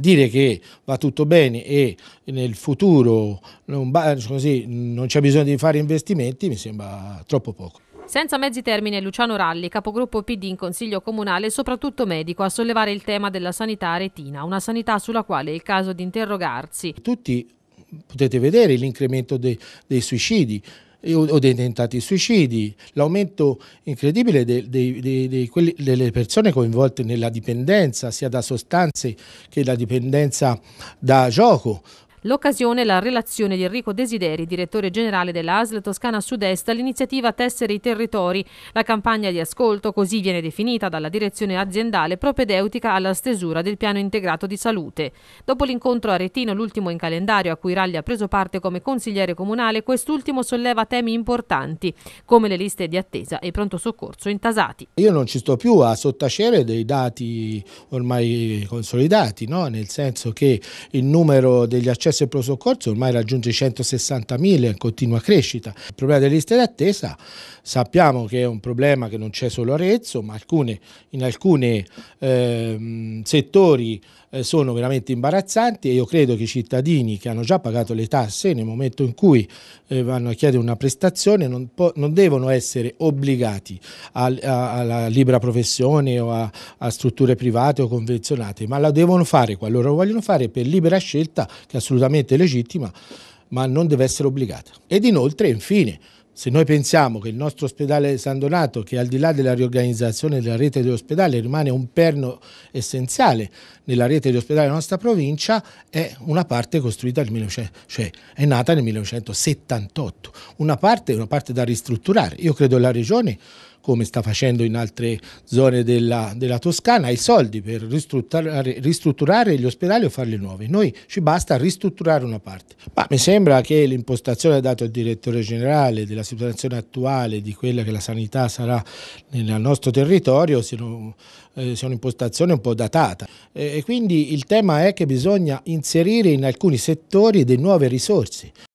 dire che va tutto bene e nel futuro non, così, non c'è bisogno di fare investimenti mi sembra troppo poco. Senza mezzi termine Luciano Ralli, capogruppo PD in Consiglio Comunale e soprattutto medico, a sollevare il tema della sanità retina, una sanità sulla quale è il caso di interrogarsi. Tutti potete vedere l'incremento dei, dei suicidi, o dei tentati suicidi, l'aumento incredibile dei, dei, dei, quelli, delle persone coinvolte nella dipendenza, sia da sostanze che da dipendenza da gioco, L'occasione è la relazione di Enrico Desideri, direttore generale dell'ASL Toscana Sud-Est, all'iniziativa Tessere i Territori. La campagna di ascolto, così viene definita dalla direzione aziendale, propedeutica alla stesura del piano integrato di salute. Dopo l'incontro a Retino, l'ultimo in calendario a cui Ragli ha preso parte come consigliere comunale, quest'ultimo solleva temi importanti, come le liste di attesa e pronto soccorso intasati. Io non ci sto più a sottacere dei dati ormai consolidati, no? nel senso che il numero degli accessi accesso al pronto soccorso ormai raggiunge 160.000 in continua crescita. Il problema delle liste d'attesa sappiamo che è un problema che non c'è solo a Arezzo, ma alcune, in alcuni eh, settori eh, sono veramente imbarazzanti e io credo che i cittadini che hanno già pagato le tasse nel momento in cui eh, vanno a chiedere una prestazione non, non devono essere obbligati a, a, alla libera professione o a, a, strutture private o convenzionate, ma la devono fare qualora lo vogliono fare per libera scelta che è assolutamente legittima ma non deve essere obbligata. Ed inoltre, infine, se noi pensiamo che il nostro ospedale San Donato, che al di là della riorganizzazione della rete dell'ospedale rimane un perno essenziale nella rete dell'ospedale della nostra provincia, è una parte costruita nel 1900, cioè è nata nel 1978. Una parte è una parte da ristrutturare. Io credo la Regione come sta facendo in altre zone della, della Toscana, i soldi per ristrutturare, ristrutturare gli ospedali o farli nuovi. Noi ci basta ristrutturare una parte. Ma mi sembra che l'impostazione data dal direttore generale della situazione attuale, di quella che la sanità sarà nel nostro territorio, siano eh, sia un'impostazione un po' datata e quindi il tema è che bisogna inserire in alcuni settori delle nuove risorse.